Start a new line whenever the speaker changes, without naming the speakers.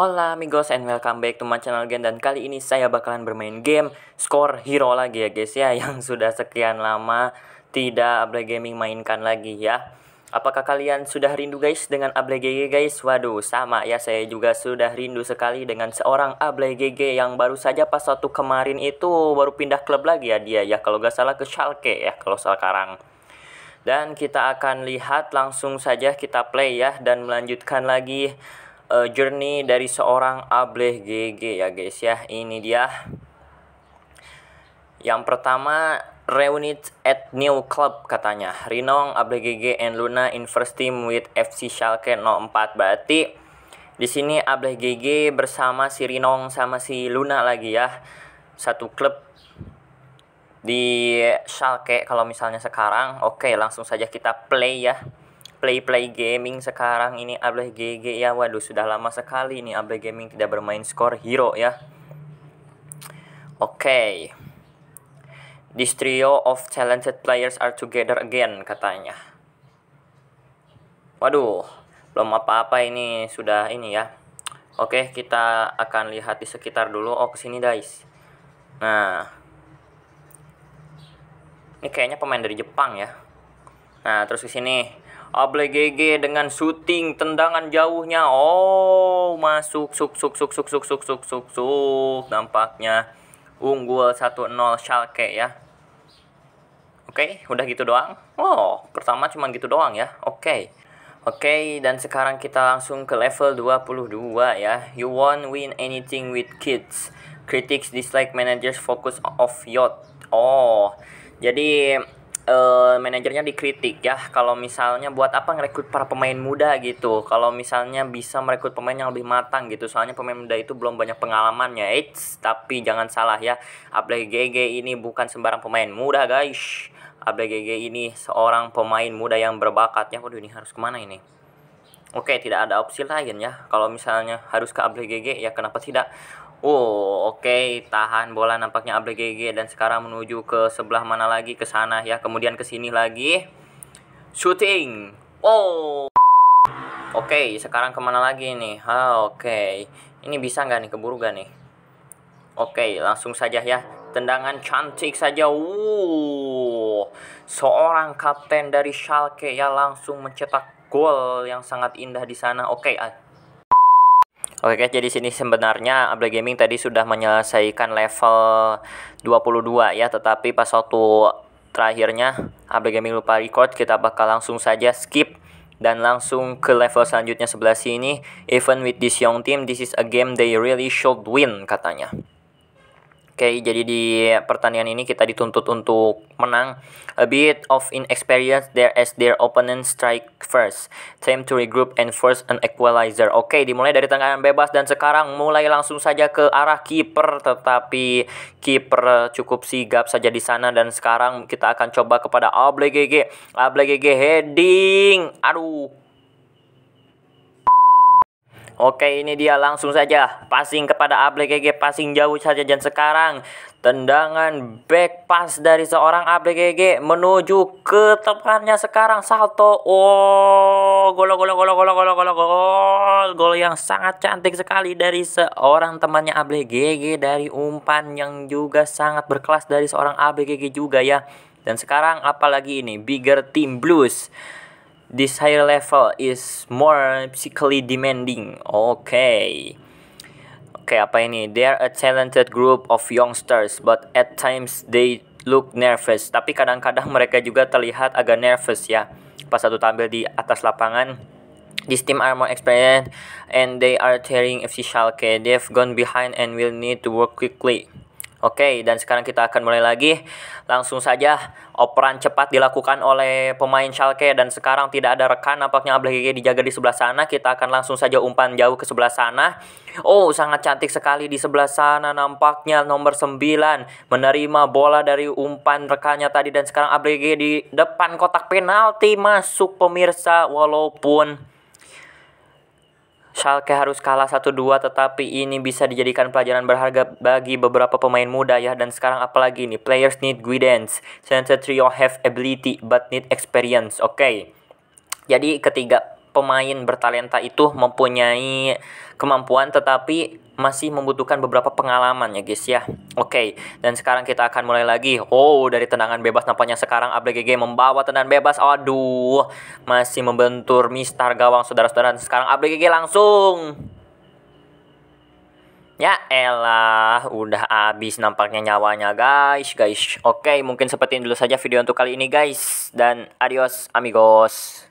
Hola amigos and welcome back to my channel again Dan kali ini saya bakalan bermain game Score Hero lagi ya guys ya Yang sudah sekian lama tidak Able Gaming mainkan lagi ya Apakah kalian sudah rindu guys dengan Able GG guys? Waduh sama ya saya juga sudah rindu sekali dengan seorang Able GG Yang baru saja pas waktu kemarin itu baru pindah klub lagi ya dia ya Kalau gak salah ke Schalke ya kalau sekarang dan kita akan lihat langsung saja kita play ya dan melanjutkan lagi uh, journey dari seorang Ableh GG ya guys ya. Ini dia. Yang pertama Reunite at new club katanya. Rinong, Ableh GG and Luna in first team with FC Schalke 04. Berarti di sini Ableh GG bersama si Rinong sama si Luna lagi ya. Satu klub di Schalke kalau misalnya sekarang. Oke, langsung saja kita play ya play-play gaming sekarang ini Ableh GG ya waduh sudah lama sekali ini Ableh Gaming tidak bermain skor hero ya oke okay. this trio of talented players are together again katanya waduh belum apa-apa ini sudah ini ya oke okay, kita akan lihat di sekitar dulu oh kesini guys nah ini kayaknya pemain dari Jepang ya nah terus kesini Able GG dengan syuting tendangan jauhnya. Oh, masuk suk suk suk suk suk suk suk suk suk nampaknya unggul 1-0 Schalke ya. Oke, okay, udah gitu doang. Oh, pertama cuma gitu doang ya. Oke. Okay. Oke, okay, dan sekarang kita langsung ke level 22 ya. You won't win anything with kids. Critics dislike managers focus of yacht. Oh, jadi uh, manajernya dikritik ya kalau misalnya buat apa ngerekrut para pemain muda gitu kalau misalnya bisa merekrut pemain yang lebih matang gitu soalnya pemain muda itu belum banyak pengalamannya Eits, tapi jangan salah ya Abdul GG ini bukan sembarang pemain muda guys GG ini seorang pemain muda yang berbakat ya waduh ini harus kemana ini Oke, tidak ada opsi lain ya. Kalau misalnya harus ke GG, ya kenapa tidak? Oh, oke, okay. tahan bola nampaknya ABGG dan sekarang menuju ke sebelah mana lagi ke sana ya, kemudian ke sini lagi. Shooting. Oh. Oke, okay, sekarang kemana lagi nih? Ha, oke. Okay. Ini bisa nggak nih keburu gak nih? Oke, okay, langsung saja ya. Tendangan cantik saja. Uh. Seorang kapten dari Schalke ya langsung mencetak gol yang sangat indah di sana. Oke, okay, ah, Oke guys, jadi sini sebenarnya Able Gaming tadi sudah menyelesaikan level 22 ya, tetapi pas waktu terakhirnya Able Gaming lupa record, kita bakal langsung saja skip dan langsung ke level selanjutnya sebelah sini. Even with this young team, this is a game they really should win katanya okay, jadi di pertandingan ini kita dituntut untuk menang. A bit of inexperience there as their opponent strike first. Time to regroup and force an equalizer. Oke, okay, dimulai dari tengahan bebas dan sekarang mulai langsung saja ke arah kiper tetapi kiper cukup sigap saja di sana dan sekarang kita akan coba kepada Ablegege GG. heading. Aduh, Oke ini dia langsung saja passing kepada Able GG passing jauh saja dan sekarang tendangan back pass dari seorang Able GG menuju ke tempatnya sekarang salto oh gol gol gol gol gol gol gol gol yang sangat cantik sekali dari seorang temannya Able GG dari umpan yang juga sangat berkelas dari seorang Able GG juga ya dan sekarang apalagi ini bigger team blues This higher level is more physically demanding. Okay. okay, apa ini? They are a talented group of youngsters, but at times they look nervous. Tapi kadang-kadang mereka juga terlihat agak nervous ya. Pas satu tampil di atas lapangan, This team are more experienced and they are tearing official. Okay, they've gone behind and will need to work quickly. Oke, dan sekarang kita akan mulai lagi. Langsung saja, operan cepat dilakukan oleh pemain Schalke dan sekarang tidak ada rekan nampaknya Ablege dijaga di sebelah sana. Kita akan langsung saja umpan jauh ke sebelah sana. Oh, sangat cantik sekali di sebelah sana nampaknya nomor 9 menerima bola dari umpan rekannya tadi dan sekarang Ablege di depan kotak penalti masuk pemirsa walaupun Schalke harus kalah 1-2 tetapi ini bisa dijadikan pelajaran berharga bagi beberapa pemain muda ya dan sekarang apalagi ini, players need guidance Center trio have ability but need experience oke okay. jadi ketiga pemain bertalenta itu mempunyai kemampuan tetapi masih membutuhkan beberapa pengalaman ya guys ya. Oke, okay. dan sekarang kita akan mulai lagi. Oh, dari tendangan bebas nampaknya sekarang Gg membawa tendangan bebas. Aduh, masih membentur mistar gawang saudara-saudara. Sekarang Gg langsung Ya elah, udah habis nampaknya nyawanya guys, guys. Oke, mungkin seperti ini dulu saja video untuk kali ini guys. Dan adios amigos.